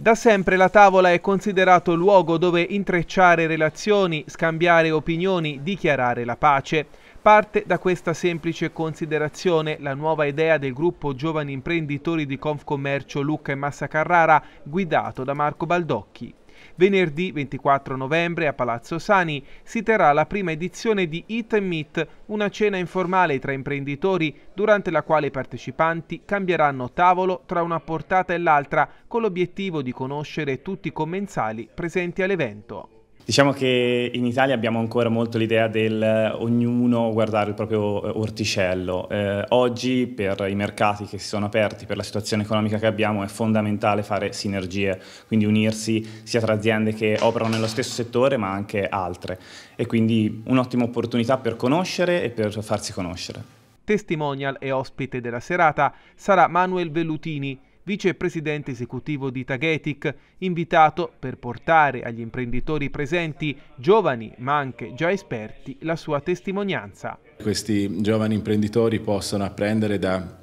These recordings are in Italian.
Da sempre la tavola è considerato luogo dove intrecciare relazioni, scambiare opinioni, dichiarare la pace. Parte da questa semplice considerazione la nuova idea del gruppo Giovani Imprenditori di Confcommercio Lucca e Massa Carrara, guidato da Marco Baldocchi. Venerdì 24 novembre a Palazzo Sani si terrà la prima edizione di Eat and Meet, una cena informale tra imprenditori durante la quale i partecipanti cambieranno tavolo tra una portata e l'altra con l'obiettivo di conoscere tutti i commensali presenti all'evento. Diciamo che in Italia abbiamo ancora molto l'idea del eh, ognuno guardare il proprio eh, orticello. Eh, oggi per i mercati che si sono aperti, per la situazione economica che abbiamo, è fondamentale fare sinergie, quindi unirsi sia tra aziende che operano nello stesso settore ma anche altre. E quindi un'ottima opportunità per conoscere e per farsi conoscere. Testimonial e ospite della serata sarà Manuel Vellutini, vicepresidente esecutivo di Tagetic, invitato per portare agli imprenditori presenti, giovani ma anche già esperti, la sua testimonianza. Questi giovani imprenditori possono apprendere da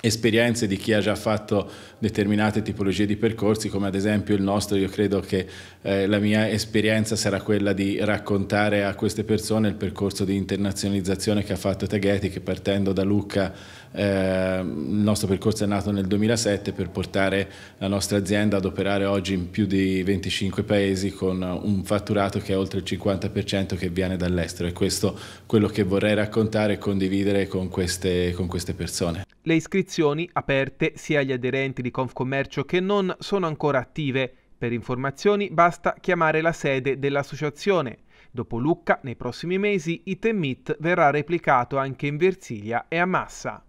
esperienze di chi ha già fatto determinate tipologie di percorsi come ad esempio il nostro io credo che eh, la mia esperienza sarà quella di raccontare a queste persone il percorso di internazionalizzazione che ha fatto Teghetti che partendo da Lucca eh, il nostro percorso è nato nel 2007 per portare la nostra azienda ad operare oggi in più di 25 paesi con un fatturato che è oltre il 50% che viene dall'estero e questo è quello che vorrei raccontare e condividere con queste, con queste persone. Le iscrizioni iscrizioni aperte sia agli aderenti di Confcommercio che non sono ancora attive. Per informazioni basta chiamare la sede dell'associazione. Dopo Lucca, nei prossimi mesi, Item Meet verrà replicato anche in Versilia e a Massa.